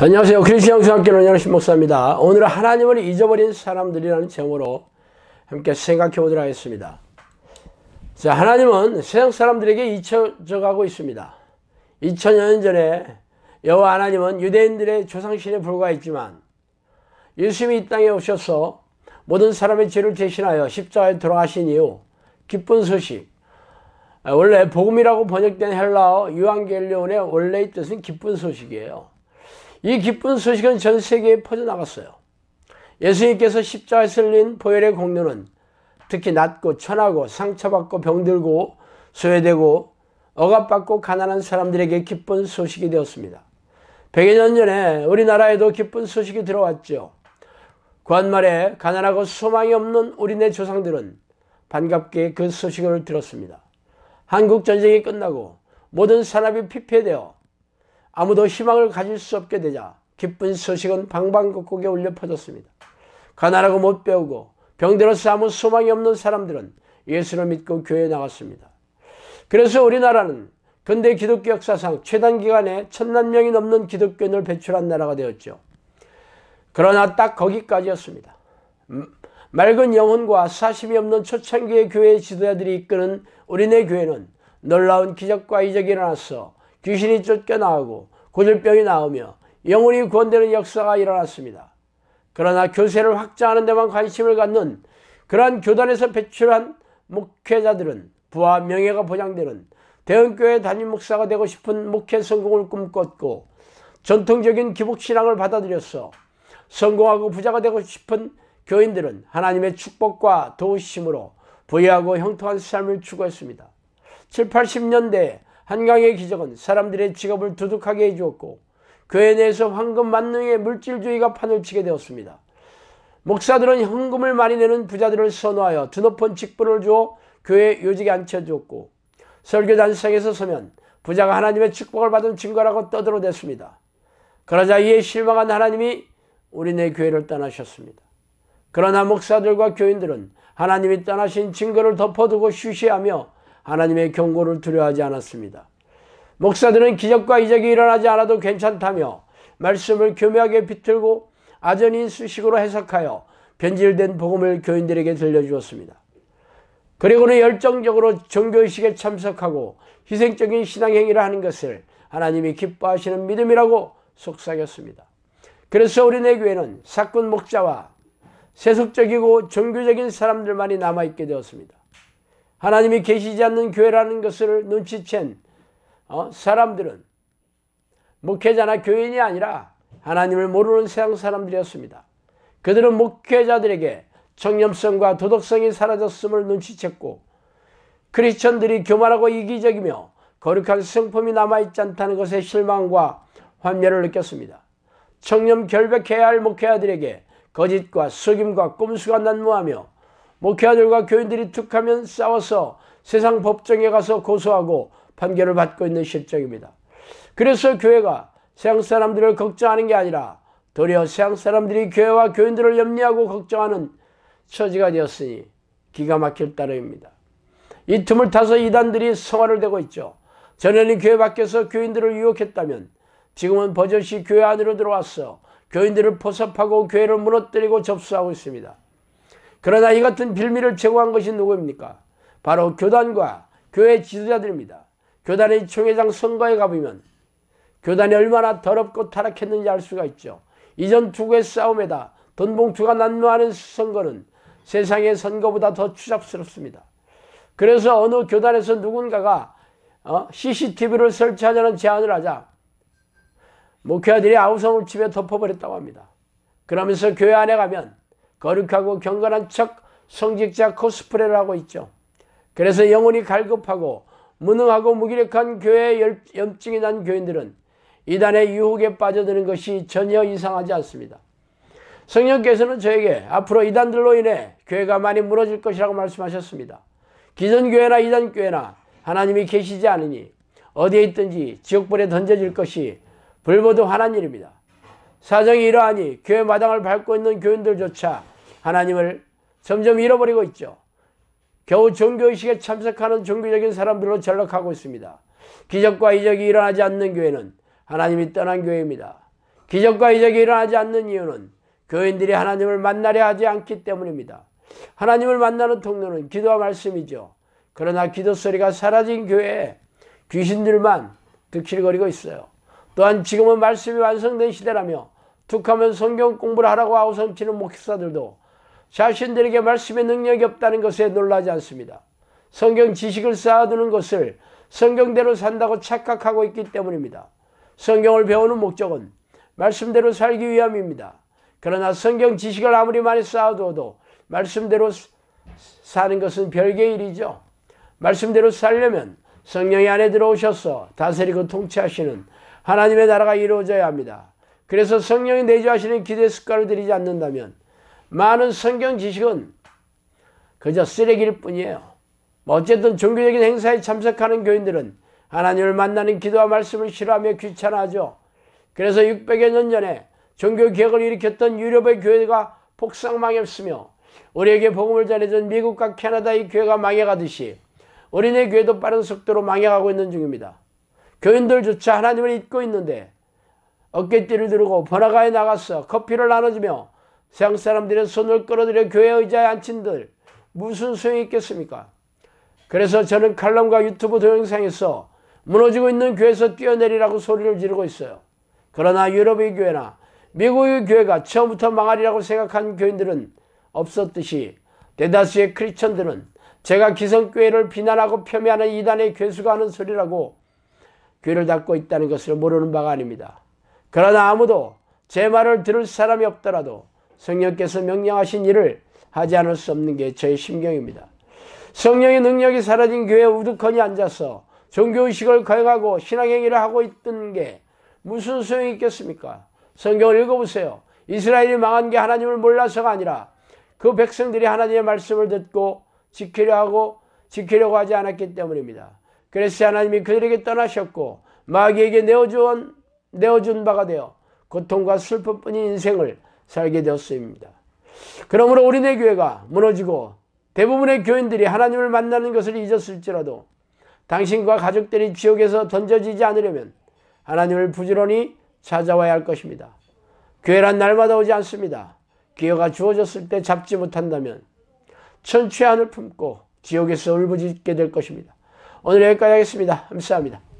안녕하세요. 크리스천 수학교는 연신 목사입니다. 오늘은 하나님을 잊어버린 사람들이라는 제목으로 함께 생각해 보도록 하겠습니다. 자, 하나님은 세상 사람들에게 잊혀져 가고 있습니다. 2000년 전에 여호와 하나님은 유대인들의 조상신에 불과했지만 예수님이 이 땅에 오셔서 모든 사람의 죄를 대신하여 십자가에 돌아가신 이후 기쁜 소식, 원래 복음이라고 번역된 헬라어 유한겔리온의 원래의 뜻은 기쁜 소식이에요. 이 기쁜 소식은 전 세계에 퍼져나갔어요. 예수님께서 십자가에 쓸린 보혈의 공로는 특히 낮고 천하고 상처받고 병들고 소외되고 억압받고 가난한 사람들에게 기쁜 소식이 되었습니다. 100여 년 전에 우리나라에도 기쁜 소식이 들어왔죠. 구한말에 가난하고 소망이 없는 우리네 조상들은 반갑게 그 소식을 들었습니다. 한국전쟁이 끝나고 모든 산업이 피폐되어 아무도 희망을 가질 수 없게 되자 기쁜 소식은 방방곡곡에 울려 퍼졌습니다. 가난하고 못 배우고 병들어서 아무 소망이 없는 사람들은 예수를 믿고 교회에 나갔습니다. 그래서 우리나라는 근대 기독교 역사상 최단 기간에 천만 명이 넘는 기독교인을 배출한 나라가 되었죠. 그러나 딱 거기까지였습니다. 음, 맑은 영혼과 사심이 없는 초창기의 교회 지도자들이 이끄는 우리네 교회는 놀라운 기적과 이적이 일어나서 귀신이 쫓겨나오고 고질병이 나오며 영혼이 구원되는 역사가 일어났습니다. 그러나 교세를 확장하는 데만 관심을 갖는 그러한 교단에서 배출한 목회자들은 부와 명예가 보장되는 대형교회 단임 목사가 되고 싶은 목회 성공을 꿈꿨고 전통적인 기복신앙을 받아들여서 성공하고 부자가 되고 싶은 교인들은 하나님의 축복과 도우심으로 부유하고 형통한 삶을 추구했습니다. 7, 8 0년대 한강의 기적은 사람들의 직업을 두둑하게 해주었고 교회 내에서 황금 만능의 물질주의가 판을 치게 되었습니다. 목사들은 현금을 많이 내는 부자들을 선호하여 드높은 직분을 주어 교회 요직에 앉혀주었고 설교 단상에서 서면 부자가 하나님의 축복을 받은 증거라고 떠들어댔습니다. 그러자 이에 실망한 하나님이 우리네 교회를 떠나셨습니다. 그러나 목사들과 교인들은 하나님이 떠나신 증거를 덮어두고 쉬쉬하며 하나님의 경고를 두려워하지 않았습니다. 목사들은 기적과 이적이 일어나지 않아도 괜찮다며 말씀을 교묘하게 비틀고 아전인 수식으로 해석하여 변질된 복음을 교인들에게 들려주었습니다. 그리고는 열정적으로 종교의식에 참석하고 희생적인 신앙행위를 하는 것을 하나님이 기뻐하시는 믿음이라고 속삭였습니다. 그래서 우리네 교회는 사꾼 목자와 세속적이고 종교적인 사람들만이 남아있게 되었습니다. 하나님이 계시지 않는 교회라는 것을 눈치챈 어? 사람들은 목회자나 교인이 아니라 하나님을 모르는 세상 사람들이었습니다. 그들은 목회자들에게 청렴성과 도덕성이 사라졌음을 눈치챘고 크리스천들이 교만하고 이기적이며 거룩한 성품이 남아있지 않다는 것에 실망과 환멸을 느꼈습니다. 청렴 결백해야 할 목회자들에게 거짓과 속임과 꼼수가 난무하며 목회자들과 교인들이 툭하면 싸워서 세상 법정에 가서 고소하고 판결을 받고 있는 실정입니다. 그래서 교회가 세상 사람들을 걱정하는 게 아니라 도리어 세상 사람들이 교회와 교인들을 염려하고 걱정하는 처지가 되었으니 기가 막힐 따름입니다. 이 틈을 타서 이단들이 성화를 대고 있죠. 전에는 교회 밖에서 교인들을 유혹했다면 지금은 버젓이 교회 안으로 들어와서 교인들을 포섭하고 교회를 무너뜨리고 접수하고 있습니다. 그러나 이 같은 빌미를 제공한 것이 누구입니까? 바로 교단과 교회 지도자들입니다. 교단의 총회장 선거에 가보면 교단이 얼마나 더럽고 타락했는지 알 수가 있죠. 이전 투구의 싸움에다 돈봉투가 난무하는 선거는 세상의 선거보다 더 추잡스럽습니다. 그래서 어느 교단에서 누군가가 CCTV를 어, 설치하자는 제안을 하자 목회자들이 아우성을 집에 덮어버렸다고 합니다. 그러면서 교회 안에 가면 거룩하고 경건한 척 성직자 코스프레를 하고 있죠. 그래서 영혼이 갈급하고 무능하고 무기력한 교회에 염증이 난 교인들은 이단의 유혹에 빠져드는 것이 전혀 이상하지 않습니다. 성령께서는 저에게 앞으로 이단들로 인해 교회가 많이 무너질 것이라고 말씀하셨습니다. 기존 교회나 이단 교회나 하나님이 계시지 않으니 어디에 있든지 지옥불에 던져질 것이 불보듯 화난 일입니다. 사정이 이러하니 교회 마당을 밟고 있는 교인들조차 하나님을 점점 잃어버리고 있죠. 겨우 종교의식에 참석하는 종교적인 사람들로 전락하고 있습니다. 기적과 이적이 일어나지 않는 교회는 하나님이 떠난 교회입니다. 기적과 이적이 일어나지 않는 이유는 교인들이 하나님을 만나려 하지 않기 때문입니다. 하나님을 만나는 통로는 기도와 말씀이죠. 그러나 기도 소리가 사라진 교회에 귀신들만 득실거리고 그 있어요. 또한 지금은 말씀이 완성된 시대라며 툭하면 성경 공부를 하라고 아우성치는 목사들도 자신들에게 말씀의 능력이 없다는 것에 놀라지 않습니다. 성경 지식을 쌓아두는 것을 성경대로 산다고 착각하고 있기 때문입니다. 성경을 배우는 목적은 말씀대로 살기 위함입니다. 그러나 성경 지식을 아무리 많이 쌓아두어도 말씀대로 사는 것은 별개의 일이죠. 말씀대로 살려면 성령이 안에 들어오셔서 다스리고 통치하시는 하나님의 나라가 이루어져야 합니다. 그래서 성령이 내주하시는 기대 습관을 들이지 않는다면 많은 성경 지식은 그저 쓰레기일 뿐이에요. 뭐 어쨌든 종교적인 행사에 참석하는 교인들은 하나님을 만나는 기도와 말씀을 싫어하며 귀찮아하죠. 그래서 600여 년 전에 종교 개혁을 일으켰던 유럽의 교회가 폭삭망했으며 우리에게 복음을 전해준 미국과 캐나다의 교회가 망해가듯이 어린애 교회도 빠른 속도로 망해가고 있는 중입니다. 교인들조차 하나님을 잊고 있는데 어깨띠를 두고 번화가에 나가서 커피를 나눠주며 세상 사람들의 손을 끌어들여 교회 의자에 앉힌들 무슨 소용이 있겠습니까? 그래서 저는 칼럼과 유튜브 동영상에서 무너지고 있는 교회에서 뛰어내리라고 소리를 지르고 있어요. 그러나 유럽의 교회나 미국의 교회가 처음부터 망하리라고 생각한 교인들은 없었듯이 대다수의 크리스천들은 제가 기성교회를 비난하고 폄훼하는 이단의 괴수가 하는 소리라고 귀를 닫고 있다는 것을 모르는 바가 아닙니다. 그러나 아무도 제 말을 들을 사람이 없더라도 성령께서 명령하신 일을 하지 않을 수 없는 게 저의 심경입니다. 성령의 능력이 사라진 교회 우두커니 앉아서 종교의식을 거행하고 신앙행위를 하고 있던 게 무슨 소용이 있겠습니까? 성경을 읽어보세요. 이스라엘이 망한 게 하나님을 몰라서가 아니라 그 백성들이 하나님의 말씀을 듣고 지키려 하고 지키려고 하지 않았기 때문입니다. 그래서 하나님이 그들에게 떠나셨고 마귀에게 내어준, 내어준 바가 되어 고통과 슬픔뿐인 인생을 살게 되었습니다. 그러므로 우리네 교회가 무너지고 대부분의 교인들이 하나님을 만나는 것을 잊었을지라도 당신과 가족들이 지옥에서 던져지지 않으려면 하나님을 부지런히 찾아와야 할 것입니다. 교회란 날마다 오지 않습니다. 기회가 주어졌을 때 잡지 못한다면 천추 안을 품고 지옥에서 울부짖게 될 것입니다. 오늘 여기까지 하겠습니다. 감사합니다.